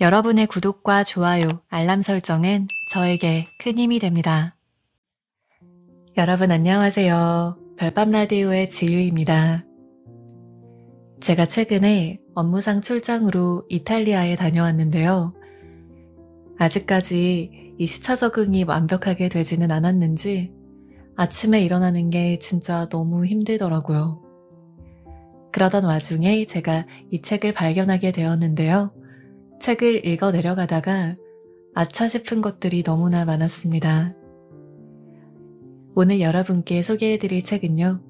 여러분의 구독과 좋아요, 알람 설정은 저에게 큰 힘이 됩니다. 여러분 안녕하세요. 별밤 라디오의 지유입니다. 제가 최근에 업무상 출장으로 이탈리아에 다녀왔는데요. 아직까지 이 시차 적응이 완벽하게 되지는 않았는지 아침에 일어나는 게 진짜 너무 힘들더라고요. 그러던 와중에 제가 이 책을 발견하게 되었는데요. 책을 읽어 내려가다가 아차 싶은 것들이 너무나 많았습니다. 오늘 여러분께 소개해드릴 책은요.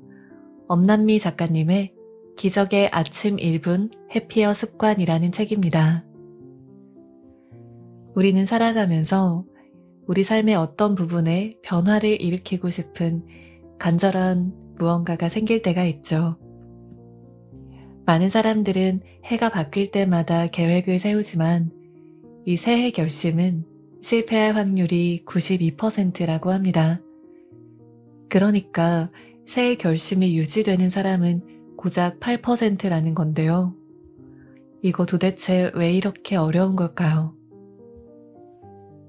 엄남미 작가님의 기적의 아침 1분 해피어 습관이라는 책입니다. 우리는 살아가면서 우리 삶의 어떤 부분에 변화를 일으키고 싶은 간절한 무언가가 생길 때가 있죠. 많은 사람들은 해가 바뀔 때마다 계획을 세우지만 이 새해 결심은 실패할 확률이 92%라고 합니다. 그러니까 새해 결심이 유지되는 사람은 고작 8%라는 건데요. 이거 도대체 왜 이렇게 어려운 걸까요?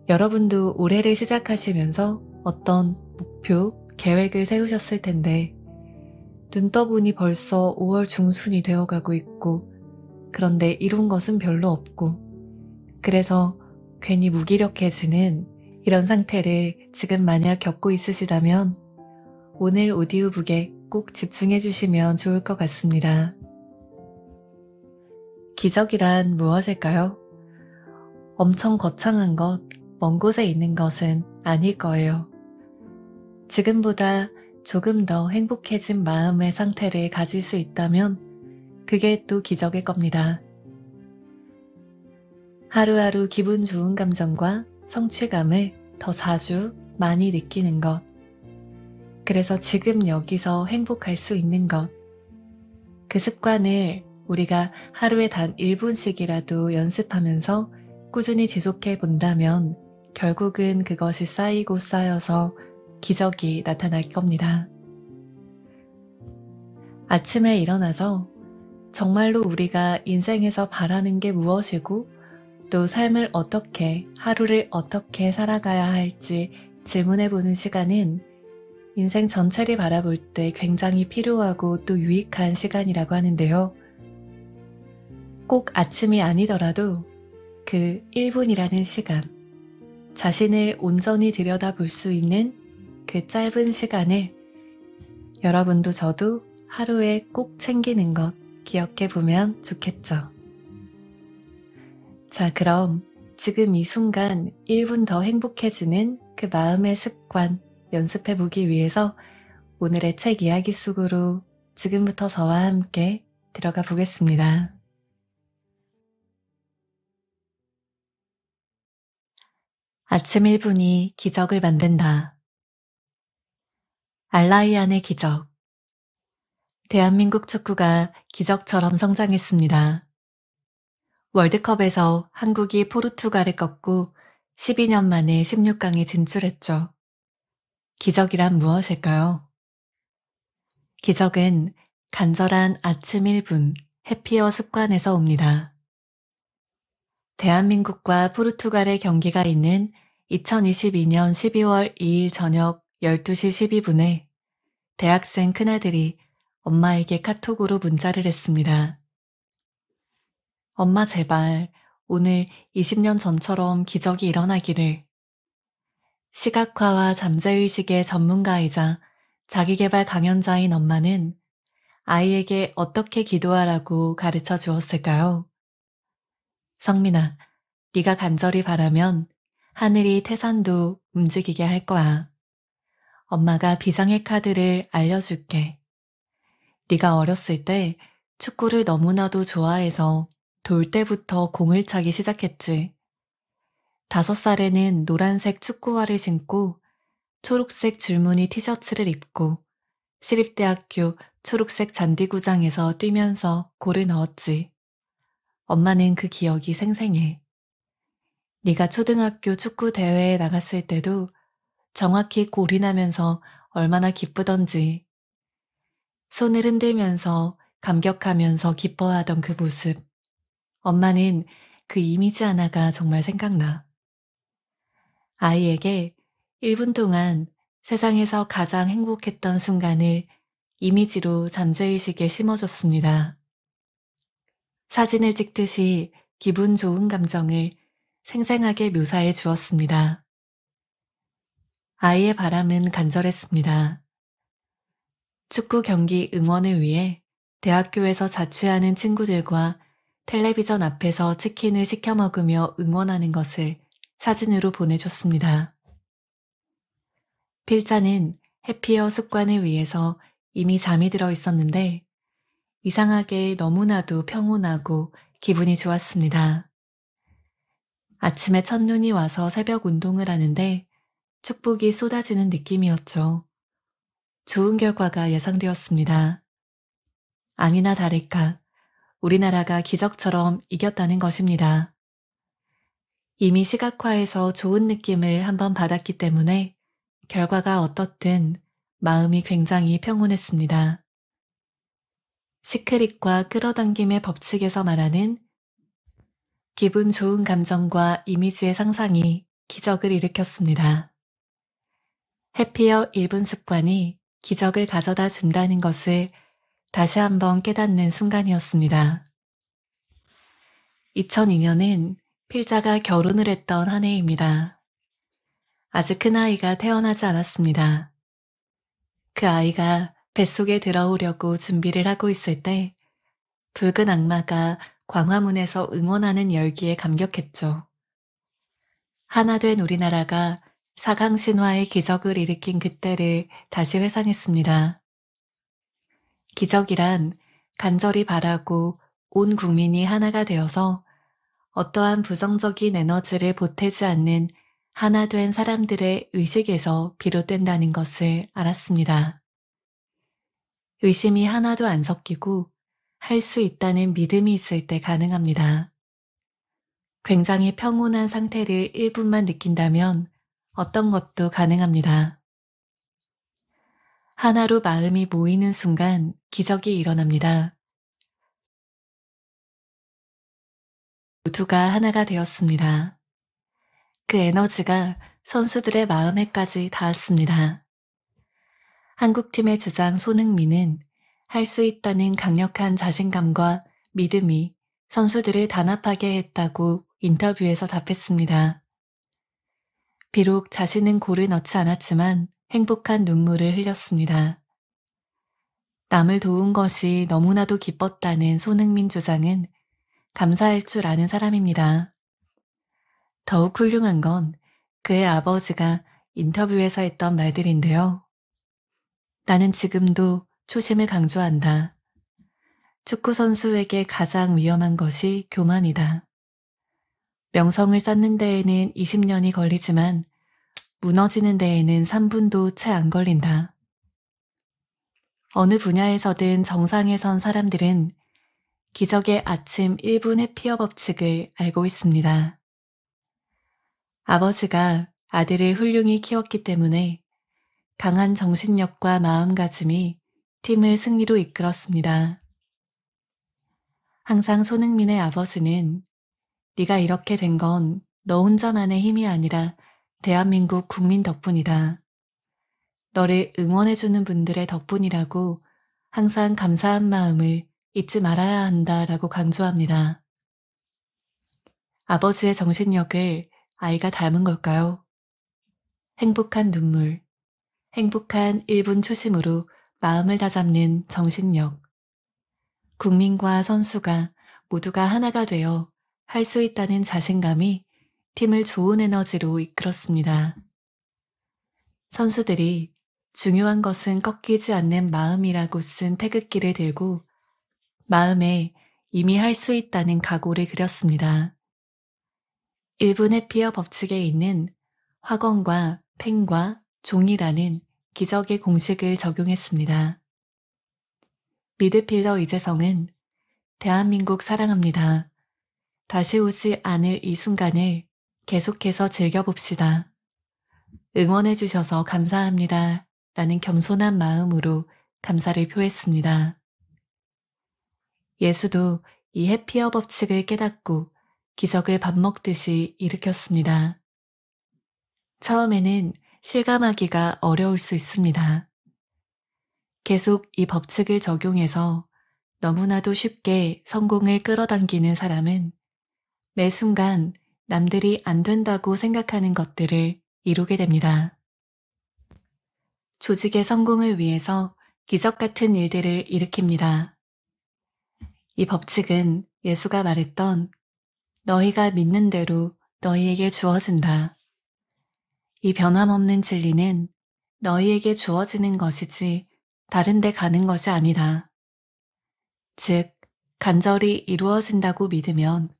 여러분도 올해를 시작하시면서 어떤 목표, 계획을 세우셨을 텐데, 눈 떠보니 벌써 5월 중순이 되어가고 있고, 그런데 이룬 것은 별로 없고, 그래서 괜히 무기력해지는 이런 상태를 지금 만약 겪고 있으시다면, 오늘 오디오북에 꼭 집중해 주시면 좋을 것 같습니다. 기적이란 무엇일까요? 엄청 거창한 것, 먼 곳에 있는 것은 아닐 거예요. 지금보다 조금 더 행복해진 마음의 상태를 가질 수 있다면 그게 또 기적일 겁니다. 하루하루 기분 좋은 감정과 성취감을 더 자주 많이 느끼는 것. 그래서 지금 여기서 행복할 수 있는 것. 그 습관을 우리가 하루에 단 1분씩이라도 연습하면서 꾸준히 지속해 본다면 결국은 그것이 쌓이고 쌓여서 기적이 나타날 겁니다. 아침에 일어나서 정말로 우리가 인생에서 바라는 게 무엇이고 또 삶을 어떻게, 하루를 어떻게 살아가야 할지 질문해 보는 시간은 인생 전체를 바라볼 때 굉장히 필요하고 또 유익한 시간이라고 하는데요. 꼭 아침이 아니더라도 그 1분이라는 시간, 자신을 온전히 들여다 볼 수 있는 그 짧은 시간을 여러분도 저도 하루에 꼭 챙기는 것 기억해 보면 좋겠죠. 자, 그럼 지금 이 순간 1분 더 행복해지는 그 마음의 습관 연습해 보기 위해서 오늘의 책 이야기 속으로 지금부터 저와 함께 들어가 보겠습니다. 아침 1분이 기적을 만든다. 알라이안의 기적. 대한민국 축구가 기적처럼 성장했습니다. 월드컵에서 한국이 포르투갈을 꺾고 12년 만에 16강에 진출했죠. 기적이란 무엇일까요? 기적은 간절한 아침 1분 해피어 습관에서 옵니다. 대한민국과 포르투갈의 경기가 있는 2022년 12월 2일 저녁 12시 12분에 대학생 큰아들이 엄마에게 카톡으로 문자를 했습니다. 엄마 제발 오늘 20년 전처럼 기적이 일어나기를. 시각화와 잠재의식의 전문가이자 자기개발 강연자인 엄마는 아이에게 어떻게 기도하라고 가르쳐 주었을까요? 성민아, 네가 간절히 바라면 하늘이 태산도 움직이게 할 거야. 엄마가 비상의 카드를 알려줄게. 네가 어렸을 때 축구를 너무나도 좋아해서 돌 때부터 공을 차기 시작했지. 다섯 살에는 노란색 축구화를 신고 초록색 줄무늬 티셔츠를 입고 시립대학교 초록색 잔디구장에서 뛰면서 골을 넣었지. 엄마는 그 기억이 생생해. 네가 초등학교 축구 대회에 나갔을 때도 정확히 골이 나면서 얼마나 기쁘던지. 손을 흔들면서 감격하면서 기뻐하던 그 모습. 엄마는 그 이미지 하나가 정말 생각나. 아이에게 1분 동안 세상에서 가장 행복했던 순간을 이미지로 잠재의식에 심어줬습니다. 사진을 찍듯이 기분 좋은 감정을 생생하게 묘사해 주었습니다. 아이의 바람은 간절했습니다. 축구 경기 응원을 위해 대학교에서 자취하는 친구들과 텔레비전 앞에서 치킨을 시켜 먹으며 응원하는 것을 사진으로 보내줬습니다. 필자는 해피어 습관을 위해서 이미 잠이 들어 있었는데 이상하게 너무나도 평온하고 기분이 좋았습니다. 아침에 첫눈이 와서 새벽 운동을 하는데 축복이 쏟아지는 느낌이었죠. 좋은 결과가 예상되었습니다. 아니나 다를까 우리나라가 기적처럼 이겼다는 것입니다. 이미 시각화에서 좋은 느낌을 한번 받았기 때문에 결과가 어떻든 마음이 굉장히 평온했습니다. 시크릿과 끌어당김의 법칙에서 말하는 기분 좋은 감정과 이미지의 상상이 기적을 일으켰습니다. 해피어 1분 습관이 기적을 가져다 준다는 것을 다시 한번 깨닫는 순간이었습니다. 2002년은 필자가 결혼을 했던 한 해입니다. 아직 큰아이가 태어나지 않았습니다. 그 아이가 뱃속에 들어오려고 준비를 하고 있을 때 붉은 악마가 광화문에서 응원하는 열기에 감격했죠. 하나 된 우리나라가 사강 신화의 기적을 일으킨 그때를 다시 회상했습니다. 기적이란 간절히 바라고 온 국민이 하나가 되어서 어떠한 부정적인 에너지를 보태지 않는 하나 된 사람들의 의식에서 비롯된다는 것을 알았습니다. 의심이 하나도 안 섞이고 할 수 있다는 믿음이 있을 때 가능합니다. 굉장히 평온한 상태를 1분만 느낀다면 어떤 것도 가능합니다. 하나로 마음이 모이는 순간 기적이 일어납니다. 모두가 하나가 되었습니다. 그 에너지가 선수들의 마음에까지 닿았습니다. 한국팀의 주장 손흥민은 할 수 있다는 강력한 자신감과 믿음이 선수들을 단합하게 했다고 인터뷰에서 답했습니다. 비록 자신은 골을 넣지 않았지만 행복한 눈물을 흘렸습니다. 남을 도운 것이 너무나도 기뻤다는 손흥민 주장은 감사할 줄 아는 사람입니다. 더욱 훌륭한 건 그의 아버지가 인터뷰에서 했던 말들인데요. 나는 지금도 초심을 강조한다. 축구 선수에게 가장 위험한 것이 교만이다. 명성을 쌓는 데에는 20년이 걸리지만 무너지는 데에는 3분도 채 안 걸린다. 어느 분야에서든 정상에 선 사람들은 기적의 아침 1분 해피어 법칙을 알고 있습니다. 아버지가 아들을 훌륭히 키웠기 때문에 강한 정신력과 마음가짐이 팀을 승리로 이끌었습니다. 항상 손흥민의 아버지는 네가 이렇게 된 건 너 혼자만의 힘이 아니라 대한민국 국민 덕분이다. 너를 응원해주는 분들의 덕분이라고 항상 감사한 마음을 잊지 말아야 한다라고 강조합니다. 아버지의 정신력을 아이가 닮은 걸까요? 행복한 눈물, 행복한 1분 초심으로 마음을 다잡는 정신력. 국민과 선수가 모두가 하나가 되어 할 수 있다는 자신감이 팀을 좋은 에너지로 이끌었습니다. 선수들이 중요한 것은 꺾이지 않는 마음이라고 쓴 태극기를 들고 마음에 이미 할 수 있다는 각오를 그렸습니다. 1분의 피어 법칙에 있는 화건과 펜과 종이라는 기적의 공식을 적용했습니다. 미드필더 이재성은 대한민국 사랑합니다. 다시 오지 않을 이 순간을 계속해서 즐겨봅시다. 응원해주셔서 감사합니다. 라는 겸손한 마음으로 감사를 표했습니다. 예수도 이 해피어 법칙을 깨닫고 기적을 밥 먹듯이 일으켰습니다. 처음에는 실감하기가 어려울 수 있습니다. 계속 이 법칙을 적용해서 너무나도 쉽게 성공을 끌어당기는 사람은 매 순간 남들이 안 된다고 생각하는 것들을 이루게 됩니다. 조직의 성공을 위해서 기적 같은 일들을 일으킵니다. 이 법칙은 예수가 말했던 너희가 믿는 대로 너희에게 주어진다. 이 변함없는 진리는 너희에게 주어지는 것이지 다른 데 가는 것이 아니다즉 간절히 이루어진다고 믿으면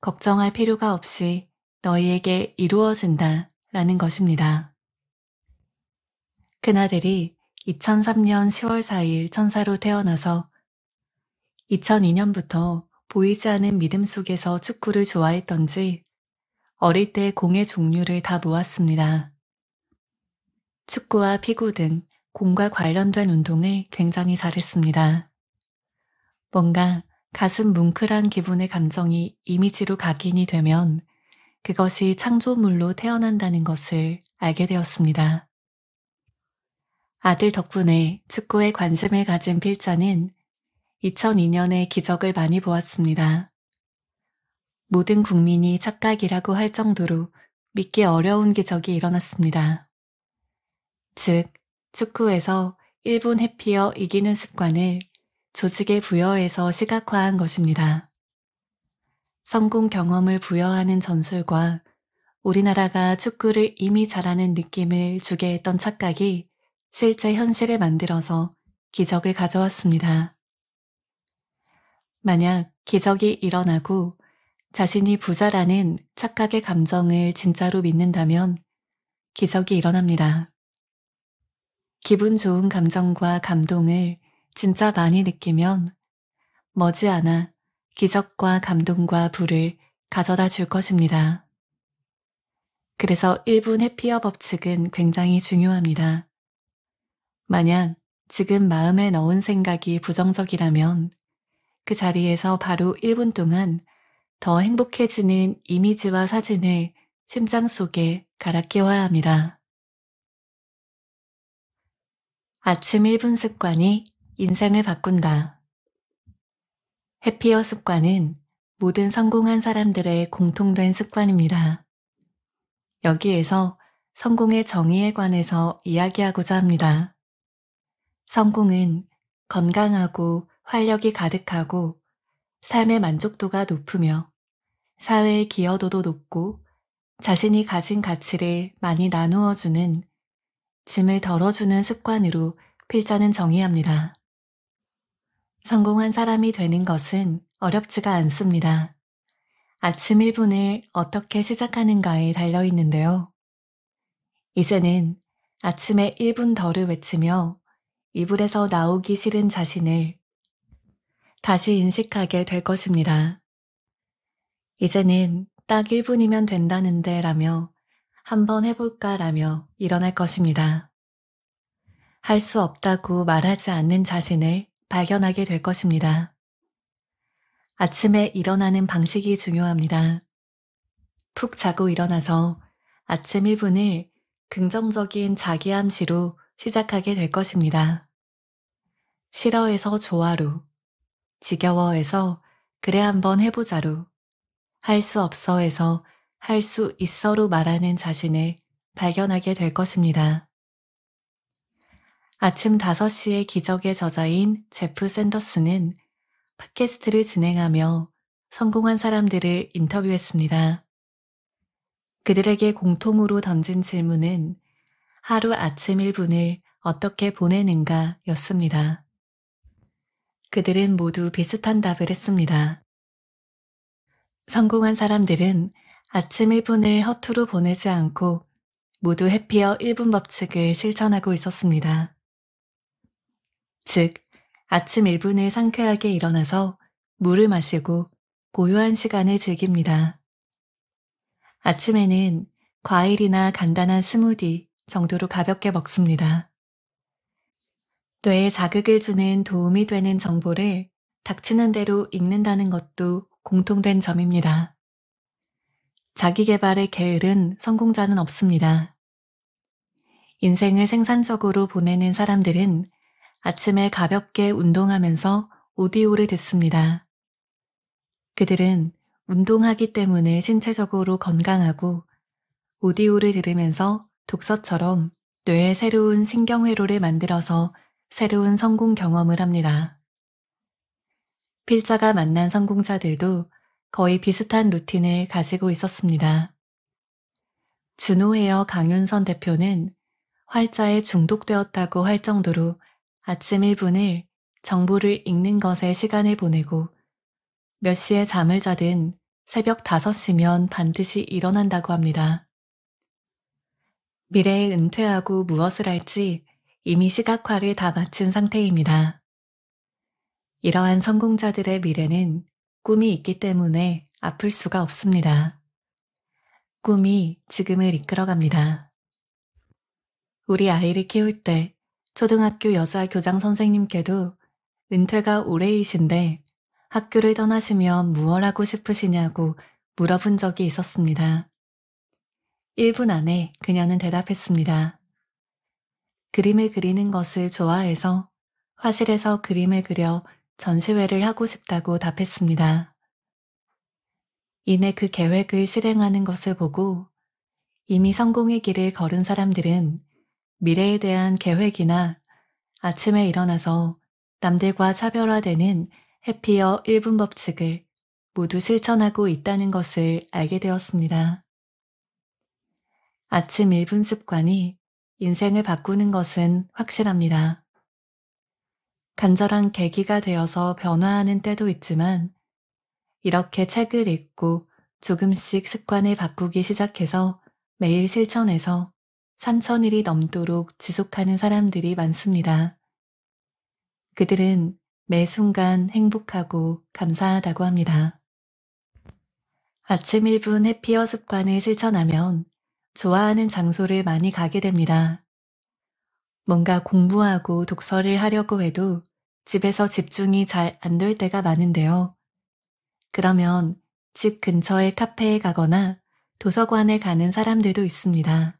걱정할 필요가 없이 너희에게 이루어진다 라는 것입니다. 그나들이 2003년 10월 4일 천사로 태어나서 2002년부터 보이지 않은 믿음 속에서 축구를 좋아했던지 어릴 때 공의 종류를 다 모았습니다. 축구와 피구 등 공과 관련된 운동을 굉장히 잘했습니다. 뭔가 가슴 뭉클한 기분의 감정이 이미지로 각인이 되면 그것이 창조물로 태어난다는 것을 알게 되었습니다. 아들 덕분에 축구에 관심을 가진 필자는 2002년에 기적을 많이 보았습니다. 모든 국민이 착각이라고 할 정도로 믿기 어려운 기적이 일어났습니다. 즉, 축구에서 일본 해피어 이기는 습관을 조직에 부여해서 시각화한 것입니다. 성공 경험을 부여하는 전술과 우리나라가 축구를 이미 잘하는 느낌을 주게 했던 착각이 실제 현실을 만들어서 기적을 가져왔습니다. 만약 기적이 일어나고 자신이 부자라는 착각의 감정을 진짜로 믿는다면 기적이 일어납니다. 기분 좋은 감정과 감동을 진짜 많이 느끼면 머지않아 기적과 감동과 부를 가져다 줄 것입니다. 그래서 1분 해피어 법칙은 굉장히 중요합니다. 만약 지금 마음에 넣은 생각이 부정적이라면 그 자리에서 바로 1분 동안 더 행복해지는 이미지와 사진을 심장 속에 갈아 끼워야 합니다. 아침 1분 습관이 인생을 바꾼다. 해피어 습관은 모든 성공한 사람들의 공통된 습관입니다. 여기에서 성공의 정의에 관해서 이야기하고자 합니다. 성공은 건강하고 활력이 가득하고 삶의 만족도가 높으며 사회의 기여도도 높고 자신이 가진 가치를 많이 나누어주는 짐을 덜어주는 습관으로 필자는 정의합니다. 성공한 사람이 되는 것은 어렵지가 않습니다. 아침 1분을 어떻게 시작하는가에 달려 있는데요. 이제는 아침에 1분 덜을 외치며 이불에서 나오기 싫은 자신을 다시 인식하게 될 것입니다. 이제는 딱 1분이면 된다는데 라며 한번 해볼까 라며 일어날 것입니다. 할 수 없다고 말하지 않는 자신을 발견하게 될 것입니다. 아침에 일어나는 방식이 중요합니다. 푹 자고 일어나서 아침 1분을 긍정적인 자기암시로 시작하게 될 것입니다. 싫어에서 좋아로, 지겨워에서 그래 한번 해보자로, 할수 없어에서 할 수 있어로 말하는 자신을 발견하게 될 것입니다. 아침 5시의 기적의 저자인 제프 샌더스는 팟캐스트를 진행하며 성공한 사람들을 인터뷰했습니다. 그들에게 공통으로 던진 질문은 하루 아침 1분을 어떻게 보내는가 였습니다. 그들은 모두 비슷한 답을 했습니다. 성공한 사람들은 아침 1분을 허투루 보내지 않고 모두 해피어 1분 법칙을 실천하고 있었습니다. 즉, 아침 1분을 상쾌하게 일어나서 물을 마시고 고요한 시간을 즐깁니다. 아침에는 과일이나 간단한 스무디 정도로 가볍게 먹습니다. 뇌에 자극을 주는 도움이 되는 정보를 닥치는 대로 읽는다는 것도 공통된 점입니다. 자기개발의 게을은 성공자는 없습니다. 인생을 생산적으로 보내는 사람들은 아침에 가볍게 운동하면서 오디오를 듣습니다. 그들은 운동하기 때문에 신체적으로 건강하고 오디오를 들으면서 독서처럼 뇌에 새로운 신경회로를 만들어서 새로운 성공 경험을 합니다. 필자가 만난 성공자들도 거의 비슷한 루틴을 가지고 있었습니다. 준호헤어 강윤선 대표는 활자에 중독되었다고 할 정도로 아침 1분을 정보를 읽는 것에 시간을 보내고 몇 시에 잠을 자든 새벽 5시면 반드시 일어난다고 합니다. 미래에 은퇴하고 무엇을 할지 이미 시각화를 다 마친 상태입니다. 이러한 성공자들의 미래는 꿈이 있기 때문에 아플 수가 없습니다. 꿈이 지금을 이끌어갑니다. 우리 아이를 키울 때 초등학교 여자 교장 선생님께도 은퇴가 오래이신데 학교를 떠나시면 무얼 하고 싶으시냐고 물어본 적이 있었습니다. 1분 안에 그녀는 대답했습니다. 그림을 그리는 것을 좋아해서 화실에서 그림을 그려 전시회를 하고 싶다고 답했습니다. 이내 그 계획을 실행하는 것을 보고 이미 성공의 길을 걸은 사람들은 미래에 대한 계획이나 아침에 일어나서 남들과 차별화되는 해피어 1분 법칙을 모두 실천하고 있다는 것을 알게 되었습니다. 아침 1분 습관이 인생을 바꾸는 것은 확실합니다. 간절한 계기가 되어서 변화하는 때도 있지만 이렇게 책을 읽고 조금씩 습관을 바꾸기 시작해서 매일 실천해서 3천일이 넘도록 지속하는 사람들이 많습니다. 그들은 매 순간 행복하고 감사하다고 합니다. 아침 1분 해피어 습관을 실천하면 좋아하는 장소를 많이 가게 됩니다. 뭔가 공부하고 독서를 하려고 해도 집에서 집중이 잘 안 될 때가 많은데요. 그러면 집 근처의 카페에 가거나 도서관에 가는 사람들도 있습니다.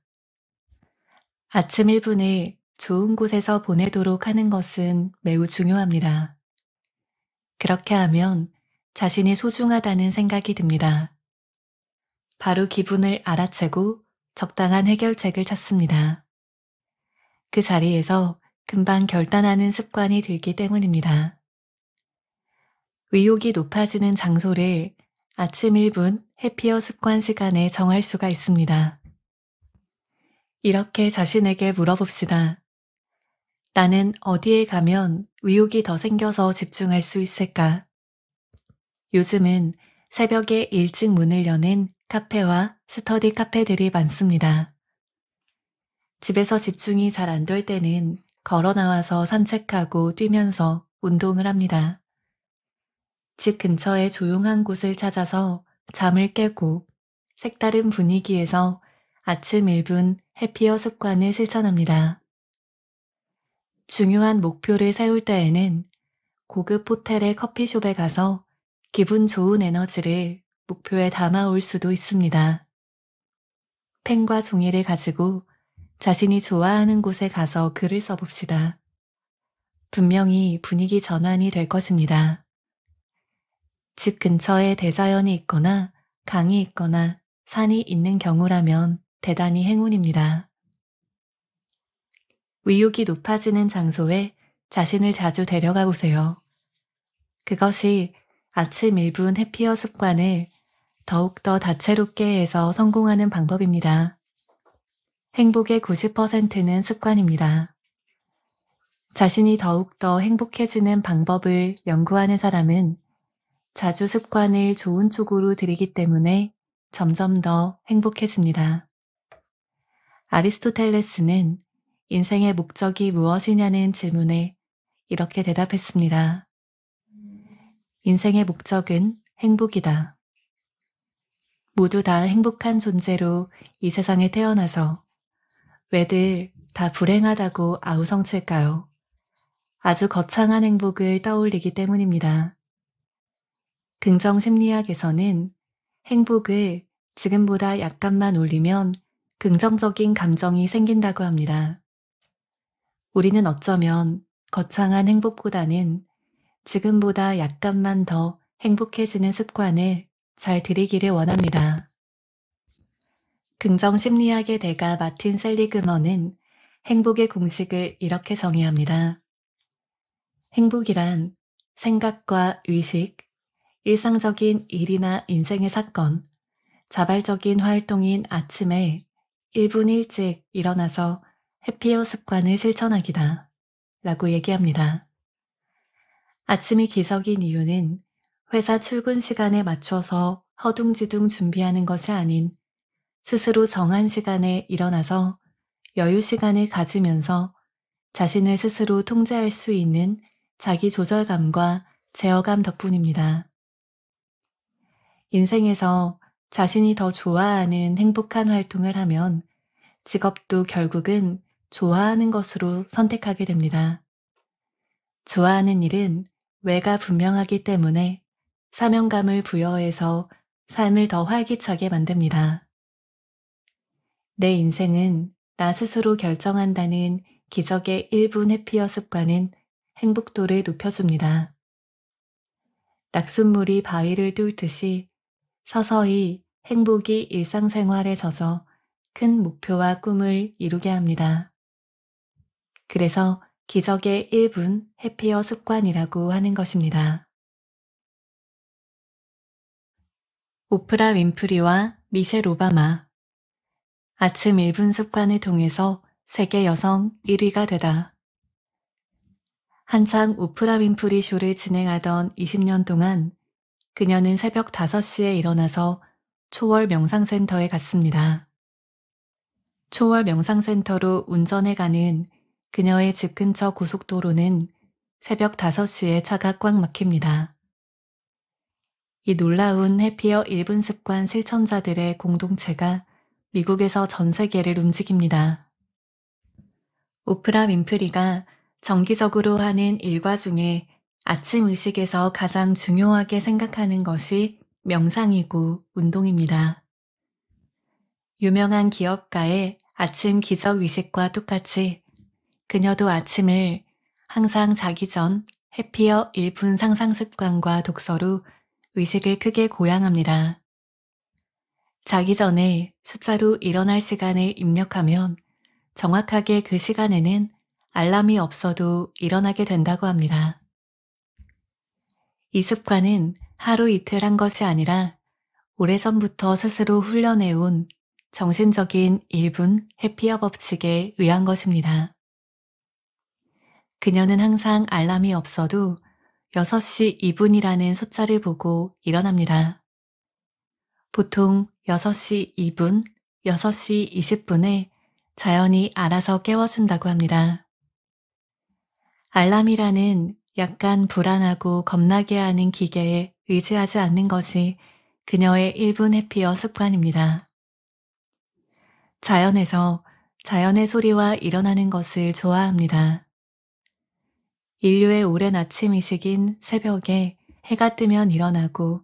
아침 1분을 좋은 곳에서 보내도록 하는 것은 매우 중요합니다. 그렇게 하면 자신이 소중하다는 생각이 듭니다. 바로 기분을 알아채고 적당한 해결책을 찾습니다. 그 자리에서 금방 결단하는 습관이 들기 때문입니다. 의욕이 높아지는 장소를 아침 1분 해피어 습관 시간에 정할 수가 있습니다. 이렇게 자신에게 물어봅시다. 나는 어디에 가면 의욕이 더 생겨서 집중할 수 있을까? 요즘은 새벽에 일찍 문을 여는 카페와 스터디 카페들이 많습니다. 집에서 집중이 잘 안 될 때는 걸어 나와서 산책하고 뛰면서 운동을 합니다. 집근처에 조용한 곳을 찾아서 잠을 깨고 색다른 분위기에서 아침 1분 해피어 습관을 실천합니다. 중요한 목표를 세울 때에는 고급 호텔의 커피숍에 가서 기분 좋은 에너지를 목표에 담아올 수도 있습니다. 펜과 종이를 가지고 자신이 좋아하는 곳에 가서 글을 써봅시다. 분명히 분위기 전환이 될 것입니다. 집 근처에 대자연이 있거나 강이 있거나 산이 있는 경우라면 대단히 행운입니다. 의욕이 높아지는 장소에 자신을 자주 데려가 보세요. 그것이 아침 1분 해피어 습관을 더욱더 다채롭게 해서 성공하는 방법입니다. 행복의 90%는 습관입니다. 자신이 더욱더 행복해지는 방법을 연구하는 사람은 자주 습관을 좋은 쪽으로 들이기 때문에 점점 더 행복해집니다. 아리스토텔레스는 인생의 목적이 무엇이냐는 질문에 이렇게 대답했습니다. 인생의 목적은 행복이다. 모두 다 행복한 존재로 이 세상에 태어나서 왜들 다 불행하다고 아우성칠까요? 아주 거창한 행복을 떠올리기 때문입니다. 긍정 심리학에서는 행복을 지금보다 약간만 올리면 긍정적인 감정이 생긴다고 합니다. 우리는 어쩌면 거창한 행복보다는 지금보다 약간만 더 행복해지는 습관을 잘 들이기를 원합니다. 긍정 심리학의 대가 마틴 셀리그먼은 행복의 공식을 이렇게 정의합니다. 행복이란 생각과 의식, 일상적인 일이나 인생의 사건, 자발적인 활동인 아침에 1분 일찍 일어나서 해피어 습관을 실천하기다. 라고 얘기합니다. 아침이 기적인 이유는 회사 출근 시간에 맞춰서 허둥지둥 준비하는 것이 아닌 스스로 정한 시간에 일어나서 여유 시간을 가지면서 자신을 스스로 통제할 수 있는 자기 조절감과 제어감 덕분입니다. 인생에서 자신이 더 좋아하는 행복한 활동을 하면 직업도 결국은 좋아하는 것으로 선택하게 됩니다. 좋아하는 일은 외가 분명하기 때문에 사명감을 부여해서 삶을 더 활기차게 만듭니다. 내 인생은 나 스스로 결정한다는 기적의 1분 해피어 습관은 행복도를 높여줍니다. 낙숫물이 바위를 뚫듯이 서서히 행복이 일상생활에 젖어 큰 목표와 꿈을 이루게 합니다. 그래서 기적의 1분 해피어 습관이라고 하는 것입니다. 오프라 윈프리와 미셸 오바마 아침 1분 습관을 통해서 세계 여성 1위가 되다. 한창 우프라 윈프리 쇼를 진행하던 20년 동안 그녀는 새벽 5시에 일어나서 초월 명상센터에 갔습니다. 초월 명상센터로 운전해 가는 그녀의 집 근처 고속도로는 새벽 5시에 차가 꽉 막힙니다. 이 놀라운 해피어 1분 습관 실천자들의 공동체가 미국에서 전 세계를 움직입니다. 오프라 윈프리가 정기적으로 하는 일과 중에 아침 의식에서 가장 중요하게 생각하는 것이 명상이고 운동입니다. 유명한 기업가의 아침 기적 의식과 똑같이 그녀도 아침을 항상 자기 전 해피어 1분 상상 습관과 독서로 의식을 크게 고양합니다. 자기 전에 숫자로 일어날 시간을 입력하면 정확하게 그 시간에는 알람이 없어도 일어나게 된다고 합니다. 이 습관은 하루 이틀 한 것이 아니라 오래전부터 스스로 훈련해온 정신적인 1분 해피어 법칙에 의한 것입니다. 그녀는 항상 알람이 없어도 6시 2분이라는 숫자를 보고 일어납니다. 보통 6시 2분, 6시 20분에 자연이 알아서 깨워준다고 합니다. 알람이라는 약간 불안하고 겁나게 하는 기계에 의지하지 않는 것이 그녀의 1분 해피어 습관입니다. 자연에서 자연의 소리와 일어나는 것을 좋아합니다. 인류의 오랜 아침 이식인 새벽에 해가 뜨면 일어나고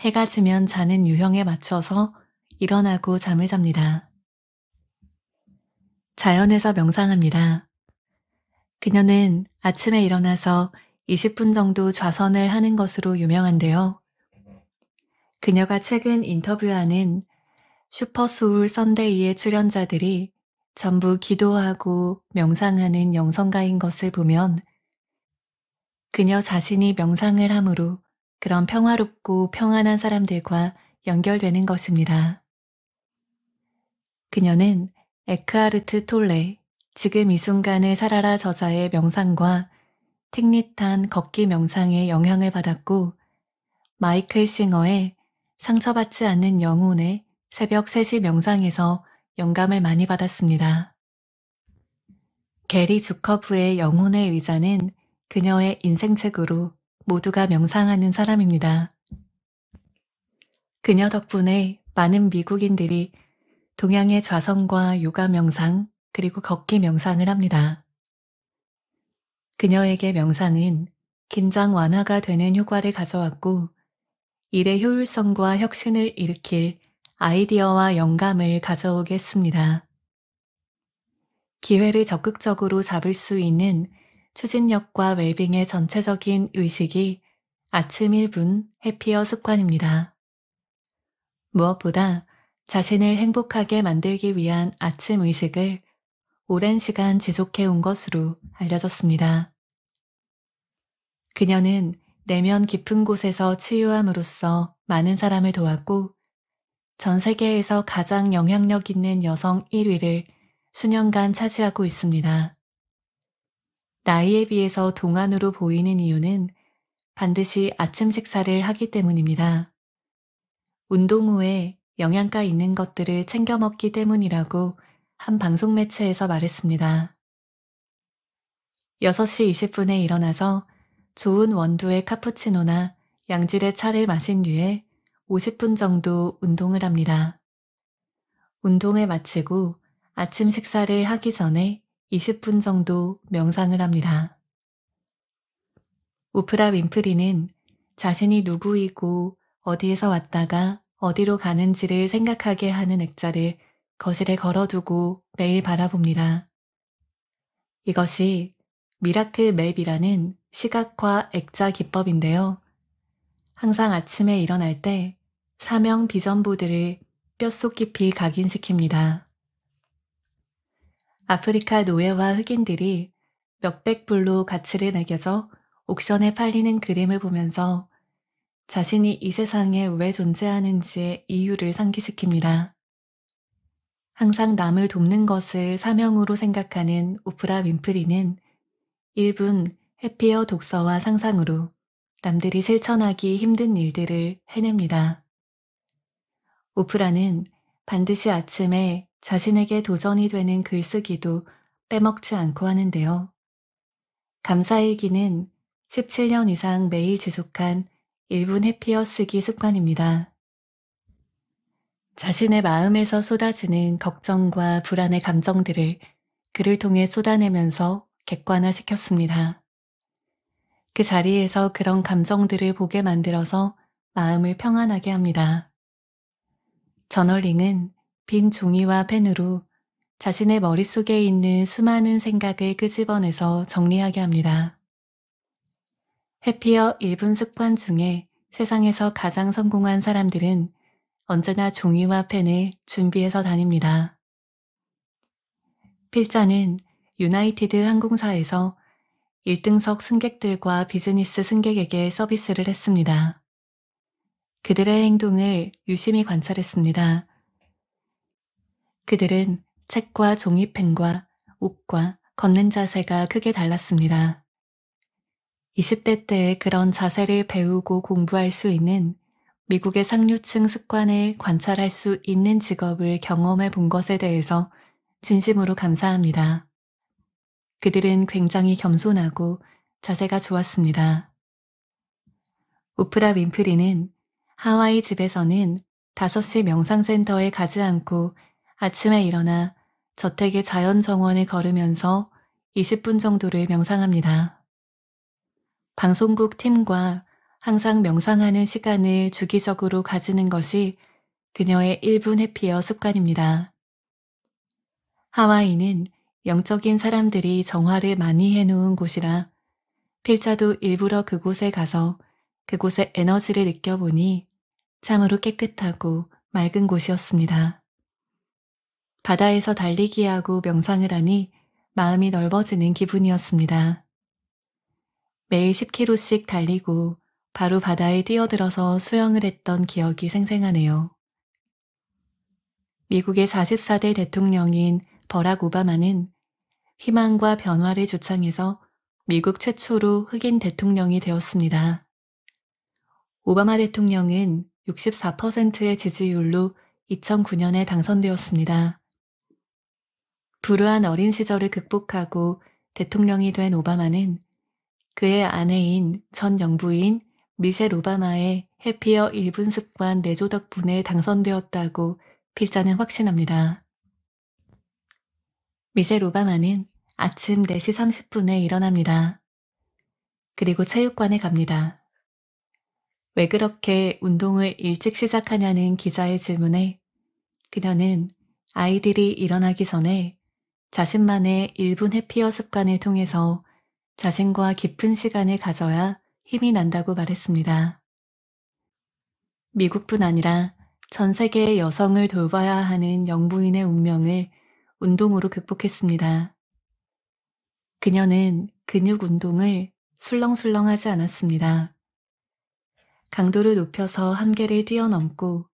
해가 지면 자는 유형에 맞춰서 일어나고 잠을 잡니다. 자연에서 명상합니다. 그녀는 아침에 일어나서 20분 정도 좌선을 하는 것으로 유명한데요. 그녀가 최근 인터뷰하는 슈퍼소울 썬데이의 출연자들이 전부 기도하고 명상하는 영성가인 것을 보면 그녀 자신이 명상을 함으로 그런 평화롭고 평안한 사람들과 연결되는 것입니다. 그녀는 에크하르트 톨레, 지금 이 순간을 살아라 저자의 명상과 틱릿한 걷기 명상에 영향을 받았고 마이클 싱어의 상처받지 않는 영혼의 새벽 3시 명상에서 영감을 많이 받았습니다. 게리 주커프의 영혼의 의자는 그녀의 인생책으로 모두가 명상하는 사람입니다. 그녀 덕분에 많은 미국인들이 동양의 좌성과 요가 명상 그리고 걷기 명상을 합니다. 그녀에게 명상은 긴장 완화가 되는 효과를 가져왔고 일의 효율성과 혁신을 일으킬 아이디어와 영감을 가져오게 했습니다. 기회를 적극적으로 잡을 수 있는 추진력과 웰빙의 전체적인 의식이 아침 1분 해피어 습관입니다. 무엇보다 자신을 행복하게 만들기 위한 아침 의식을 오랜 시간 지속해 온 것으로 알려졌습니다. 그녀는 내면 깊은 곳에서 치유함으로써 많은 사람을 도왔고 전 세계에서 가장 영향력 있는 여성 1위를 수년간 차지하고 있습니다. 나이에 비해서 동안으로 보이는 이유는 반드시 아침 식사를 하기 때문입니다. 운동 후에 영양가 있는 것들을 챙겨 먹기 때문이라고 한 방송 매체에서 말했습니다. 6시 20분에 일어나서 좋은 원두의 카푸치노나 양질의 차를 마신 뒤에 50분 정도 운동을 합니다. 운동을 마치고 아침 식사를 하기 전에 20분 정도 명상을 합니다. 오프라 윈프리는 자신이 누구이고 어디에서 왔다가 어디로 가는지를 생각하게 하는 액자를 거실에 걸어두고 매일 바라봅니다. 이것이 미라클 맵이라는 시각화 액자 기법인데요. 항상 아침에 일어날 때 사명 비전보드를 뼛속 깊이 각인시킵니다. 아프리카 노예와 흑인들이 몇백 불로 가치를 매겨져 옥션에 팔리는 그림을 보면서 자신이 이 세상에 왜 존재하는지의 이유를 상기시킵니다. 항상 남을 돕는 것을 사명으로 생각하는 오프라 윈프리는 1분 해피어 독서와 상상으로 남들이 실천하기 힘든 일들을 해냅니다. 오프라는 반드시 아침에 자신에게 도전이 되는 글쓰기도 빼먹지 않고 하는데요. 감사일기는 17년 이상 매일 지속한 1분 해피어 쓰기 습관입니다. 자신의 마음에서 쏟아지는 걱정과 불안의 감정들을 글을 통해 쏟아내면서 객관화시켰습니다. 그 자리에서 그런 감정들을 보게 만들어서 마음을 평안하게 합니다. 저널링은 빈 종이와 펜으로 자신의 머릿속에 있는 수많은 생각을 끄집어내서 정리하게 합니다. 해피어 1분 습관 중에 세상에서 가장 성공한 사람들은 언제나 종이와 펜을 준비해서 다닙니다. 필자는 유나이티드 항공사에서 1등석 승객들과 비즈니스 승객에게 서비스를 했습니다. 그들의 행동을 유심히 관찰했습니다. 그들은 책과 종이펜과 옷과 걷는 자세가 크게 달랐습니다. 20대 때의 그런 자세를 배우고 공부할 수 있는 미국의 상류층 습관을 관찰할 수 있는 직업을 경험해 본 것에 대해서 진심으로 감사합니다. 그들은 굉장히 겸손하고 자세가 좋았습니다. 오프라 윈프리는 하와이 집에서는 5시 명상센터에 가지 않고 아침에 일어나 저택의 자연 정원을 걸으면서 20분 정도를 명상합니다. 방송국 팀과 항상 명상하는 시간을 주기적으로 가지는 것이 그녀의 1분 해피어 습관입니다. 하와이는 영적인 사람들이 정화를 많이 해놓은 곳이라 필자도 일부러 그곳에 가서 그곳의 에너지를 느껴보니 참으로 깨끗하고 맑은 곳이었습니다. 바다에서 달리기하고 명상을 하니 마음이 넓어지는 기분이었습니다. 매일 10km씩 달리고 바로 바다에 뛰어들어서 수영을 했던 기억이 생생하네요. 미국의 44대 대통령인 버락 오바마는 희망과 변화를 주창해서 미국 최초로 흑인 대통령이 되었습니다. 오바마 대통령은 64%의 지지율로 2009년에 당선되었습니다. 불우한 어린 시절을 극복하고 대통령이 된 오바마는 그의 아내인 전 영부인 미셸 오바마의 해피어 1분 습관 내조 덕분에 당선되었다고 필자는 확신합니다. 미셸 오바마는 아침 4시 30분에 일어납니다. 그리고 체육관에 갑니다. 왜 그렇게 운동을 일찍 시작하냐는 기자의 질문에 그녀는 아이들이 일어나기 전에 자신만의 1분 해피어 습관을 통해서 자신과 깊은 시간을 가져야 힘이 난다고 말했습니다. 미국뿐 아니라 전 세계의 여성을 돌봐야 하는 영부인의 운명을 운동으로 극복했습니다. 그녀는 근육 운동을 술렁술렁하지 않았습니다. 강도를 높여서 한계를 뛰어넘고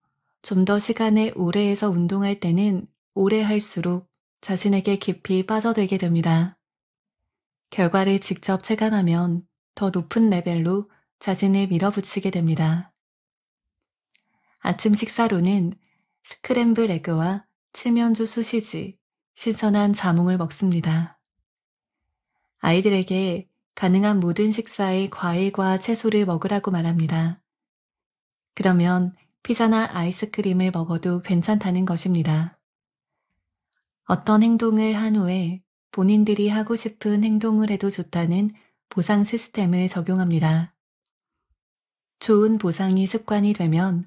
좀 더 시간에 오래 해서 운동할 때는 오래 할수록 자신에게 깊이 빠져들게 됩니다. 결과를 직접 체감하면 더 높은 레벨로 자신을 밀어붙이게 됩니다. 아침 식사로는 스크램블 에그와 칠면조 수시지, 신선한 자몽을 먹습니다. 아이들에게 가능한 모든 식사에 과일과 채소를 먹으라고 말합니다. 그러면 피자나 아이스크림을 먹어도 괜찮다는 것입니다. 어떤 행동을 한 후에 본인들이 하고 싶은 행동을 해도 좋다는 보상 시스템을 적용합니다. 좋은 보상이 습관이 되면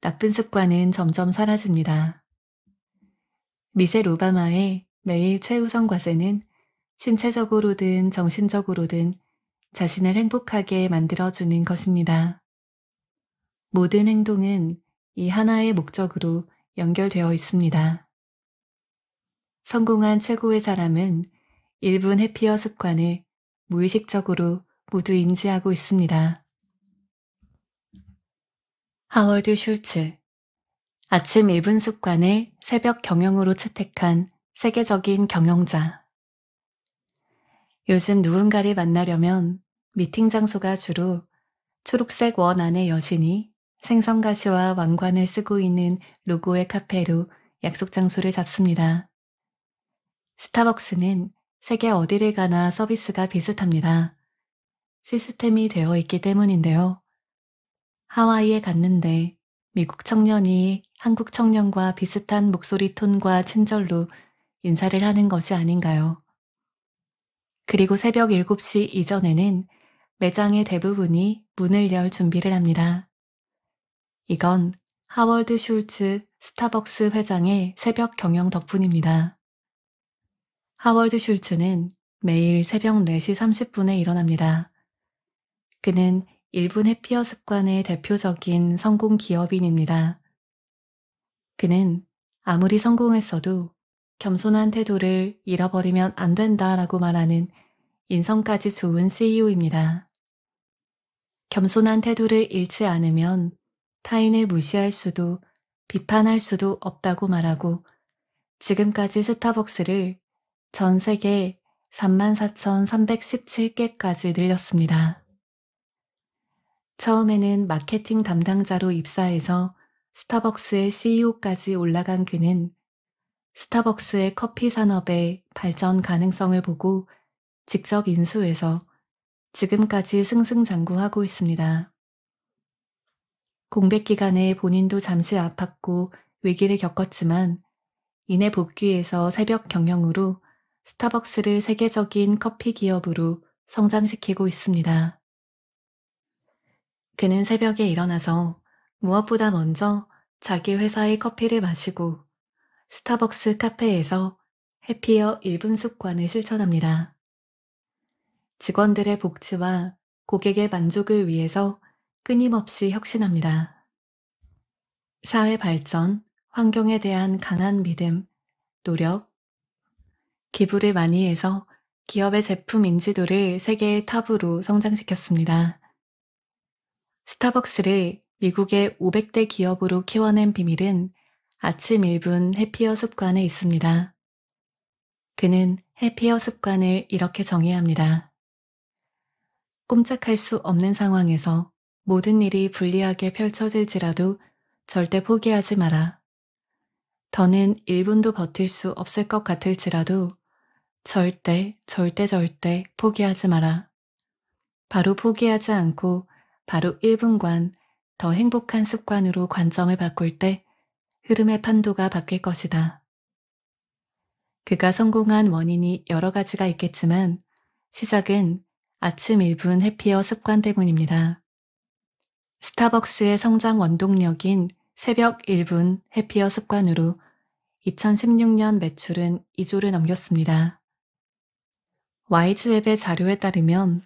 나쁜 습관은 점점 사라집니다. 미셸 오바마의 매일 최우선 과제는 신체적으로든 정신적으로든 자신을 행복하게 만들어주는 것입니다. 모든 행동은 이 하나의 목적으로 연결되어 있습니다. 성공한 최고의 사람은 1분 해피어 습관을 무의식적으로 모두 인지하고 있습니다. 하월드 슐츠 아침 1분 습관을 새벽 경영으로 채택한 세계적인 경영자 요즘 누군가를 만나려면 미팅 장소가 주로 초록색 원 안의 여신이 생선가시와 왕관을 쓰고 있는 로고의 카페로 약속 장소를 잡습니다. 스타벅스는 세계 어디를 가나 서비스가 비슷합니다. 시스템이 되어 있기 때문인데요. 하와이에 갔는데 미국 청년이 한국 청년과 비슷한 목소리 톤과 친절로 인사를 하는 것이 아닌가요? 그리고 새벽 7시 이전에는 매장의 대부분이 문을 열 준비를 합니다. 이건 하월드 슐츠 스타벅스 회장의 새벽 경영 덕분입니다. 하월드 슐츠는 매일 새벽 4시 30분에 일어납니다. 그는 일본 해피어 습관의 대표적인 성공 기업인입니다. 그는 아무리 성공했어도 겸손한 태도를 잃어버리면 안 된다라고 말하는 인성까지 좋은 CEO입니다. 겸손한 태도를 잃지 않으면 타인을 무시할 수도 비판할 수도 없다고 말하고 지금까지 스타벅스를 전 세계 34,317개까지 늘렸습니다. 처음에는 마케팅 담당자로 입사해서 스타벅스의 CEO까지 올라간 그는 스타벅스의 커피 산업의 발전 가능성을 보고 직접 인수해서 지금까지 승승장구하고 있습니다. 공백 기간에 본인도 잠시 아팠고 위기를 겪었지만 이내 복귀해서 새벽 경영으로 스타벅스를 세계적인 커피 기업으로 성장시키고 있습니다. 그는 새벽에 일어나서 무엇보다 먼저 자기 회사의 커피를 마시고 스타벅스 카페에서 해피어 1분 습관을 실천합니다. 직원들의 복지와 고객의 만족을 위해서 끊임없이 혁신합니다. 사회 발전, 환경에 대한 강한 믿음, 노력, 기부를 많이 해서 기업의 제품 인지도를 세계의 탑으로 성장시켰습니다. 스타벅스를 미국의 500대 기업으로 키워낸 비밀은 아침 1분 해피어 습관에 있습니다. 그는 해피어 습관을 이렇게 정의합니다. 꼼짝할 수 없는 상황에서 모든 일이 불리하게 펼쳐질지라도 절대 포기하지 마라. 더는 1분도 버틸 수 없을 것 같을지라도 절대, 절대, 절대 포기하지 마라. 바로 포기하지 않고 바로 1분간 더 행복한 습관으로 관점을 바꿀 때 흐름의 판도가 바뀔 것이다. 그가 성공한 원인이 여러 가지가 있겠지만 시작은 아침 1분 해피어 습관 때문입니다. 스타벅스의 성장 원동력인 새벽 1분 해피어 습관으로 2016년 매출은 2조를 넘겼습니다. 와이즈앱의 자료에 따르면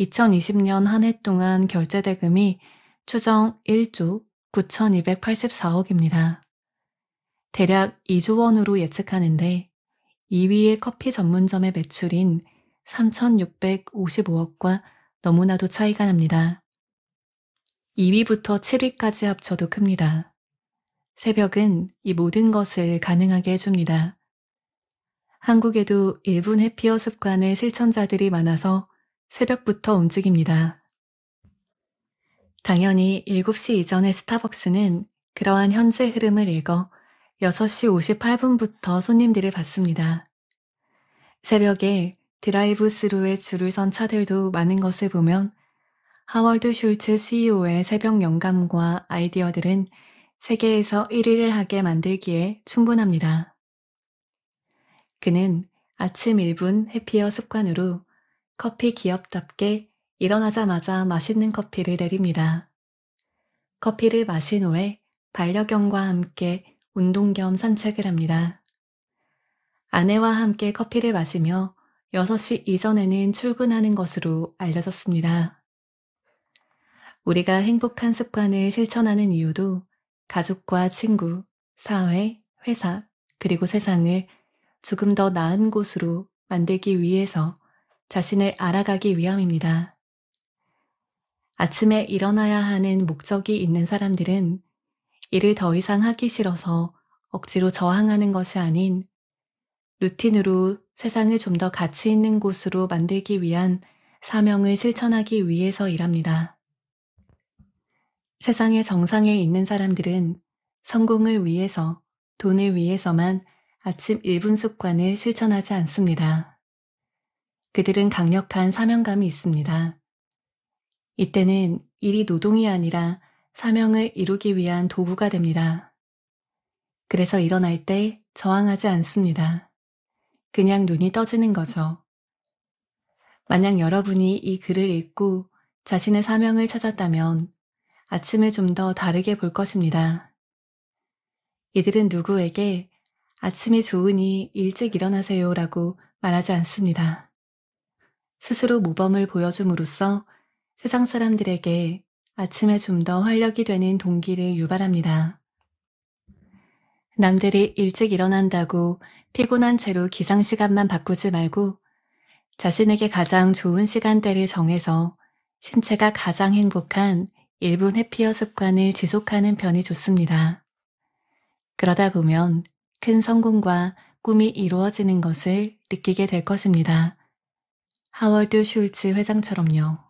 2020년 한 해 동안 결제 대금이 추정 1조 9,284억입니다. 대략 2조 원으로 예측하는데 2위의 커피 전문점의 매출인 3,655억과 너무나도 차이가 납니다. 2위부터 7위까지 합쳐도 큽니다. 새벽은 이 모든 것을 가능하게 해줍니다. 한국에도 일본 해피어 습관의 실천자들이 많아서 새벽부터 움직입니다. 당연히 7시 이전의 스타벅스는 그러한 현재 흐름을 읽어 6시 58분부터 손님들을 받습니다. 새벽에 드라이브 스루에 줄을 선 차들도 많은 것을 보면 하월드 슐츠 CEO의 새벽 영감과 아이디어들은 세계에서 1위를 하게 만들기에 충분합니다. 그는 아침 1분 해피어 습관으로 커피 기업답게 일어나자마자 맛있는 커피를 내립니다. 커피를 마신 후에 반려견과 함께 운동 겸 산책을 합니다. 아내와 함께 커피를 마시며 6시 이전에는 출근하는 것으로 알려졌습니다. 우리가 행복한 습관을 실천하는 이유도 가족과 친구, 사회, 회사, 그리고 세상을 조금 더 나은 곳으로 만들기 위해서 자신을 알아가기 위함입니다. 아침에 일어나야 하는 목적이 있는 사람들은 일을 더 이상 하기 싫어서 억지로 저항하는 것이 아닌 루틴으로 세상을 좀 더 가치 있는 곳으로 만들기 위한 사명을 실천하기 위해서 일합니다. 세상의 정상에 있는 사람들은 성공을 위해서, 돈을 위해서만 아침 1분 습관을 실천하지 않습니다. 그들은 강력한 사명감이 있습니다. 이때는 일이 노동이 아니라 사명을 이루기 위한 도구가 됩니다. 그래서 일어날 때 저항하지 않습니다. 그냥 눈이 떠지는 거죠. 만약 여러분이 이 글을 읽고 자신의 사명을 찾았다면 아침을 좀 더 다르게 볼 것입니다. 이들은 누구에게 아침이 좋으니 일찍 일어나세요 라고 말하지 않습니다. 스스로 모범을 보여줌으로써 세상 사람들에게 아침에 좀 더 활력이 되는 동기를 유발합니다. 남들이 일찍 일어난다고 피곤한 채로 기상 시간만 바꾸지 말고 자신에게 가장 좋은 시간대를 정해서 신체가 가장 행복한 1분 해피어 습관을 지속하는 편이 좋습니다. 그러다 보면 큰 성공과 꿈이 이루어지는 것을 느끼게 될 것입니다. 하월드 슐츠 회장처럼요.